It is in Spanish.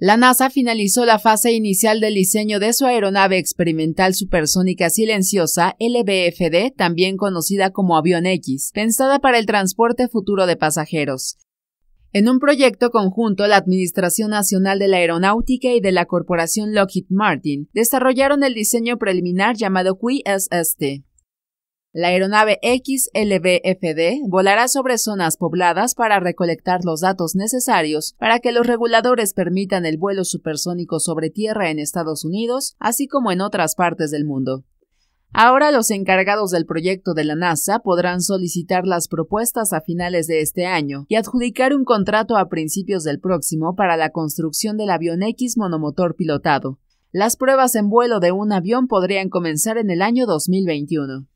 La NASA finalizó la fase inicial del diseño de su aeronave experimental supersónica silenciosa LBFD, también conocida como Avión X, pensada para el transporte futuro de pasajeros. En un proyecto conjunto, la Administración Nacional de la Aeronáutica y de la Corporación Lockheed Martin desarrollaron el diseño preliminar llamado QSST. La aeronave XLBFD volará sobre zonas pobladas para recolectar los datos necesarios para que los reguladores permitan el vuelo supersónico sobre tierra en Estados Unidos, así como en otras partes del mundo. Ahora los encargados del proyecto de la NASA podrán solicitar las propuestas a finales de este año y adjudicar un contrato a principios del próximo para la construcción del avión X monomotor pilotado. Las pruebas en vuelo de un avión podrían comenzar en el año 2021.